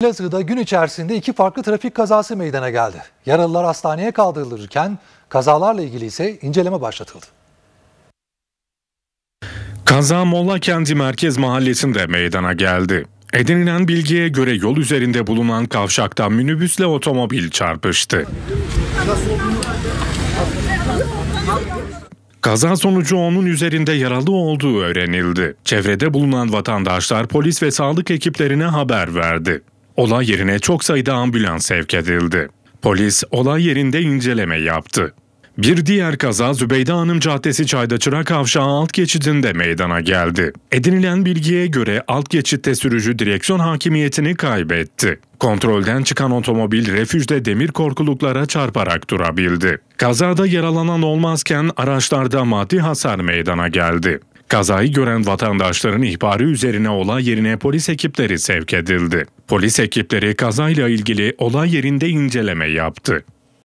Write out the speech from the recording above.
Elazığ'da gün içerisinde iki farklı trafik kazası meydana geldi. Yaralılar hastaneye kaldırılırken kazalarla ilgili ise inceleme başlatıldı. Kaza Molla Kendi Merkez Mahallesi'nde meydana geldi. Edinilen bilgiye göre yol üzerinde bulunan kavşakta minibüsle otomobil çarpıştı. Kaza sonucu onun üzerinde yaralı olduğu öğrenildi. Çevrede bulunan vatandaşlar polis ve sağlık ekiplerine haber verdi olay yerine çok sayıda ambulans sevk edildi. Polis olay yerinde inceleme yaptı. Bir diğer kaza Zübeyde Hanım Caddesi Çaydaçıra Kavşağı alt geçidinde meydana geldi. Edinilen bilgiye göre alt geçitte sürücü direksiyon hakimiyetini kaybetti. Kontrolden çıkan otomobil refüjde demir korkuluklara çarparak durabildi. Kazada yaralanan olmazken araçlarda maddi hasar meydana geldi. Kazayı gören vatandaşların ihbarı üzerine olay yerine polis ekipleri sevk edildi. Polis ekipleri kazayla ilgili olay yerinde inceleme yaptı.